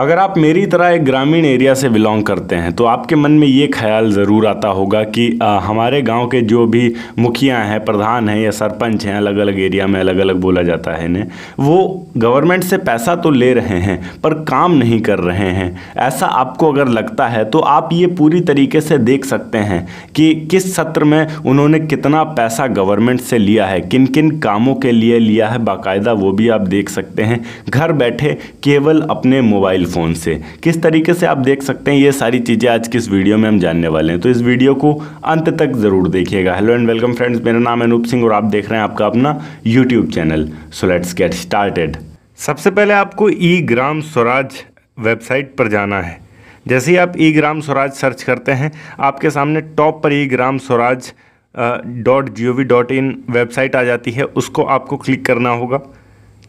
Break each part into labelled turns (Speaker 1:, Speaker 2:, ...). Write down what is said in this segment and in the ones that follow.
Speaker 1: अगर आप मेरी तरह एक ग्रामीण एरिया से बिलोंग करते हैं तो आपके मन में ये ख्याल ज़रूर आता होगा कि आ, हमारे गांव के जो भी मुखिया हैं प्रधान हैं या सरपंच हैं अलग अलग एरिया में अलग अलग बोला जाता है इन्हें वो गवर्नमेंट से पैसा तो ले रहे हैं पर काम नहीं कर रहे हैं ऐसा आपको अगर लगता है तो आप ये पूरी तरीके से देख सकते हैं कि किस सत्र में उन्होंने कितना पैसा गवर्नमेंट से लिया है किन किन कामों के लिए लिया है बाकायदा वो भी आप देख सकते हैं घर बैठे केवल अपने मोबाइल मोबाइल फ़ोन से किस तरीके से आप देख सकते हैं ये सारी चीज़ें आज की इस वीडियो में हम जानने वाले हैं तो इस वीडियो को अंत तक ज़रूर देखिएगा हेलो एंड वेलकम फ्रेंड्स मेरा नाम अनूप सिंह और आप देख रहे हैं आपका अपना YouTube channel so let's get started सबसे पहले आपको ई ग्राम स्वराज वेबसाइट पर जाना है जैसे ही आप ई ग्राम स्वराज सर्च करते हैं आपके सामने टॉप पर e Gram Swaraj dot G O V dot in website आ जाती है उसको आपको क्लिक करना होगा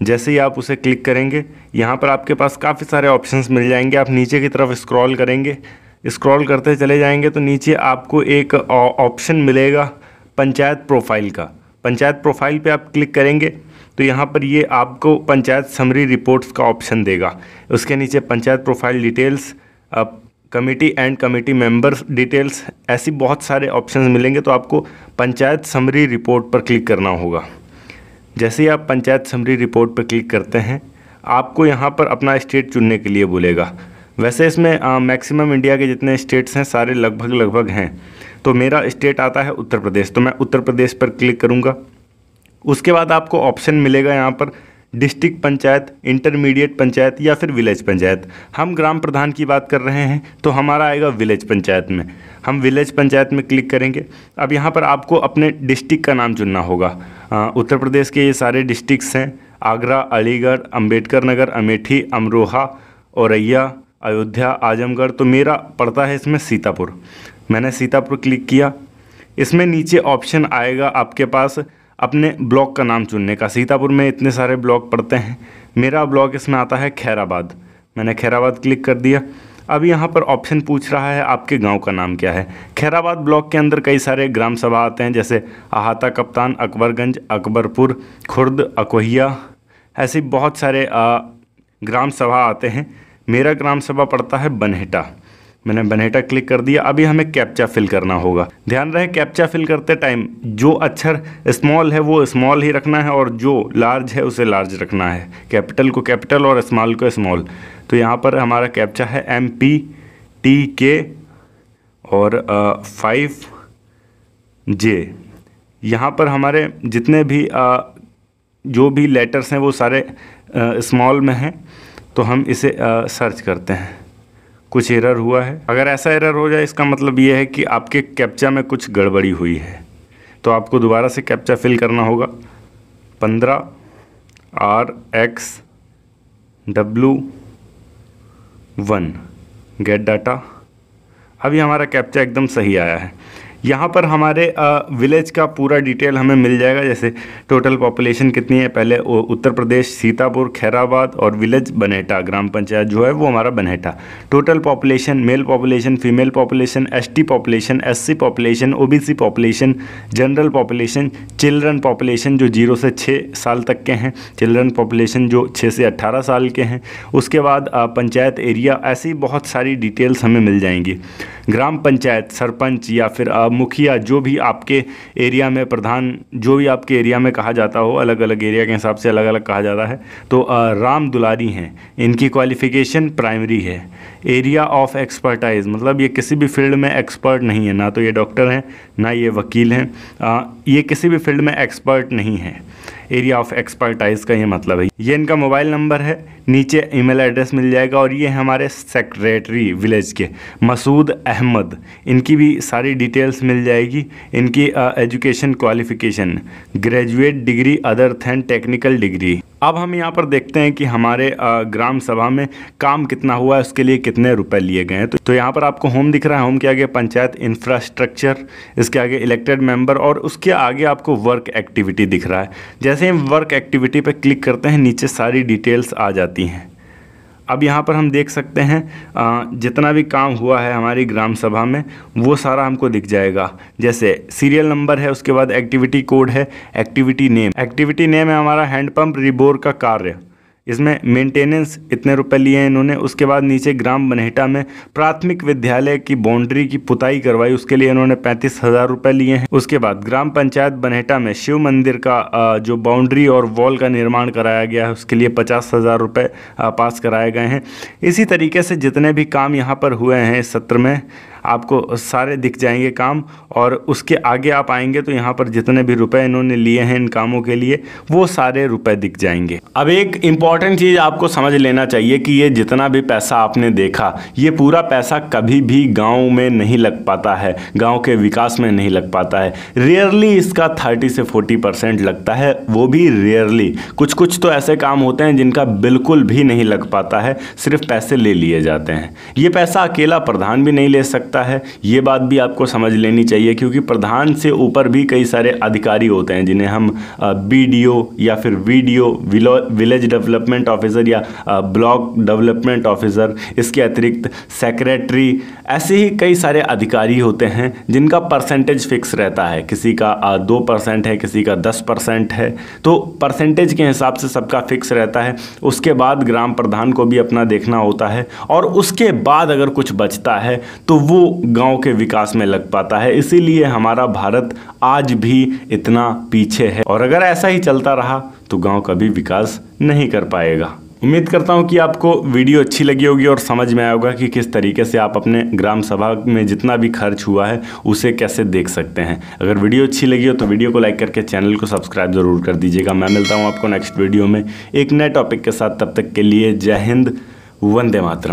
Speaker 1: जैसे ही आप उसे क्लिक करेंगे यहाँ पर आपके पास काफ़ी सारे ऑप्शंस मिल जाएंगे आप नीचे की तरफ स्क्रॉल करेंगे स्क्रॉल करते चले जाएंगे तो नीचे आपको एक ऑप्शन मिलेगा पंचायत प्रोफाइल का पंचायत प्रोफाइल पे आप क्लिक करेंगे तो यहाँ पर ये आपको पंचायत समरी रिपोर्ट्स का ऑप्शन देगा उसके नीचे panchayat profile details committee and committee members details ऐसी बहुत सारे ऑप्शंस मिलेंगे तो आपको पंचायत समरी रिपोर्ट पर क्लिक करना होगा जैसे ही आप पंचायत समरी रिपोर्ट पर क्लिक करते हैं आपको यहाँ पर अपना स्टेट चुनने के लिए बोलेगा वैसे इसमें मैक्सिमम इंडिया के जितने स्टेट्स हैं सारे लगभग लगभग हैं तो मेरा स्टेट आता है उत्तर प्रदेश तो मैं उत्तर प्रदेश पर क्लिक करूँगा उसके बाद आपको ऑप्शन मिलेगा यहाँ पर डिस्ट्रिक्ट पंचायत इंटरमीडिएट पंचायत या फिर विलेज पंचायत हम ग्राम प्रधान की बात कर रहे हैं तो हमारा आएगा विलेज पंचायत में हम विलेज पंचायत में क्लिक करेंगे अब यहाँ पर आपको अपने डिस्ट्रिक्ट का नाम चुनना होगा आ, उत्तर प्रदेश के ये सारे डिस्ट्रिक्स हैं आगरा अलीगढ़ अम्बेडकर नगर अमेठी अमरोहा औरैया अयोध्या आजमगढ़ तो मेरा पड़ता है इसमें सीतापुर मैंने सीतापुर क्लिक किया इसमें नीचे ऑप्शन आएगा आपके पास अपने ब्लॉक का नाम चुनने का सीतापुर में इतने सारे ब्लॉक पड़ते हैं मेरा ब्लॉक इसमें आता है खैराबाद मैंने खैराबाद क्लिक कर दिया अब यहाँ पर ऑप्शन पूछ रहा है आपके गांव का नाम क्या है खैराबाद ब्लॉक के अंदर कई सारे ग्राम सभा आते हैं जैसे अहाता कप्तान अकबरगंज अकबरपुर खुर्द अकोहिया ऐसे बहुत सारे आ, ग्राम सभा आते हैं मेरा ग्राम सभा पड़ता है बनहेटा मैंने बनेटा क्लिक कर दिया अभी हमें कैप्चा फिल करना होगा ध्यान रहे कैप्चा फिल करते टाइम जो अक्षर स्मॉल है वो स्मॉल ही रखना है और जो लार्ज है उसे लार्ज रखना है कैपिटल को कैपिटल और स्मॉल को स्मॉल तो यहाँ पर हमारा कैप्चा है एम पी टी के और फाइव जे यहाँ पर हमारे जितने भी आ, जो भी लेटर्स हैं वो सारे स्मॉल में हैं तो हम इसे आ, सर्च करते हैं कुछ एरर हुआ है अगर ऐसा एरर हो जाए इसका मतलब ये है कि आपके कैप्चा में कुछ गड़बड़ी हुई है तो आपको दोबारा से कैप्चा फिल करना होगा पंद्रह R X W one get data अभी हमारा कैप्चा एकदम सही आया है यहाँ पर हमारे विलेज का पूरा डिटेल हमें मिल जाएगा जैसे टोटल पॉपुलेशन कितनी है पहले उत्तर प्रदेश सीतापुर खैराबाद और विलेज बनेटा ग्राम पंचायत जो है वो हमारा बनेटा total population male population female population ST population SC population OBC population general population children population जो जीरो से छः साल तक के हैं चिल्ड्रन पॉपुलेशन जो छः से अट्ठारह साल के हैं उसके बाद पंचायत एरिया ऐसी बहुत सारी डिटेल्स हमें मिल जाएंगी ग्राम पंचायत सरपंच या फिर मुखिया जो भी आपके एरिया में प्रधान जो भी आपके एरिया में कहा जाता हो अलग अलग एरिया के हिसाब से अलग अलग कहा जाता है तो राम दुलारी हैं इनकी क्वालिफिकेशन प्राइमरी है एरिया ऑफ एक्सपर्टाइज मतलब ये किसी भी फील्ड में एक्सपर्ट नहीं है ना तो ये डॉक्टर हैं ना ये वकील हैं ये किसी भी फील्ड में एक्सपर्ट नहीं है एरिया ऑफ एक्सपर्टाइज का ये मतलब है ये इनका मोबाइल नंबर है नीचे ईमेल एड्रेस मिल जाएगा और ये हमारे सेक्रेटरी विलेज के मसूद अहमद इनकी भी सारी डिटेल्स मिल जाएगी इनकी education qualification graduate degree other than technical degree अब हम यहाँ पर देखते हैं कि हमारे ग्राम सभा में काम कितना हुआ है उसके लिए कितने रुपए लिए गए हैं तो, तो यहाँ पर आपको होम दिख रहा है होम के आगे पंचायत इंफ्रास्ट्रक्चर इसके आगे इलेक्टेड मेंबर और उसके आगे आपको वर्क एक्टिविटी दिख रहा है जैसे जैसे हम वर्क एक्टिविटी पर क्लिक करते हैं नीचे सारी डिटेल्स आ जाती हैं अब यहाँ पर हम देख सकते हैं जितना भी काम हुआ है हमारी ग्राम सभा में वो सारा हमको दिख जाएगा जैसे सीरियल नंबर है उसके बाद एक्टिविटी कोड है एक्टिविटी नेम एक्टिविटी नेम है हमारा हैंडपम्प रिबोर का कार्य इसमें मेंटेनेंस इतने रुपए लिए हैं इन्होंने उसके बाद नीचे ग्राम बनेहटा में प्राथमिक विद्यालय की बाउंड्री की पुताई करवाई उसके लिए इन्होंने पैंतीस हज़ार रुपये लिए हैं उसके बाद ग्राम पंचायत बनेहटा में शिव मंदिर का जो बाउंड्री और वॉल का निर्माण कराया गया है उसके लिए पचास हज़ार रुपये पास कराए गए हैं इसी तरीके से जितने भी काम यहाँ पर हुए हैं इस सत्र में आपको सारे दिख जाएंगे काम और उसके आगे आप आएंगे तो यहाँ पर जितने भी रुपए इन्होंने लिए हैं इन कामों के लिए वो सारे रुपए दिख जाएंगे अब एक इम्पॉर्टेंट चीज़ आपको समझ लेना चाहिए कि ये जितना भी पैसा आपने देखा ये पूरा पैसा कभी भी गाँव में नहीं लग पाता है गाँव के विकास में नहीं लग पाता है रेयरली इसका थर्टी से फोर्टी परसेंट लगता है वो भी रेयरली कुछ कुछ तो ऐसे काम होते हैं जिनका बिल्कुल भी नहीं लग पाता है सिर्फ पैसे ले लिए जाते हैं ये पैसा अकेला प्रधान भी नहीं ले सकता सकता है ये बात भी आपको समझ लेनी चाहिए क्योंकि प्रधान से ऊपर भी कई सारे अधिकारी होते हैं जिन्हें हम बी या फिर वी विलेज डेवलपमेंट ऑफिसर या ब्लॉक डेवलपमेंट ऑफिसर इसके अतिरिक्त सेक्रेटरी ऐसे ही कई सारे अधिकारी होते हैं जिनका परसेंटेज फिक्स रहता है किसी का दो परसेंट है किसी का दस परसेंट है तो परसेंटेज के हिसाब से सबका फिक्स रहता है उसके बाद ग्राम प्रधान को भी अपना देखना होता है और उसके बाद अगर कुछ बचता है तो वो गांव के विकास में लग पाता है इसीलिए हमारा भारत आज भी इतना पीछे है और अगर ऐसा ही चलता रहा तो गांव कभी विकास नहीं कर पाएगा उम्मीद करता हूं कि आपको वीडियो अच्छी लगी होगी और समझ में आया होगा कि किस तरीके से आप अपने ग्राम सभा में जितना भी खर्च हुआ है उसे कैसे देख सकते हैं अगर वीडियो अच्छी लगी हो तो वीडियो को लाइक करके चैनल को सब्सक्राइब ज़रूर कर दीजिएगा मैं मिलता हूँ आपको नेक्स्ट वीडियो में एक नए टॉपिक के साथ तब तक के लिए जय हिंद वंदे मातरम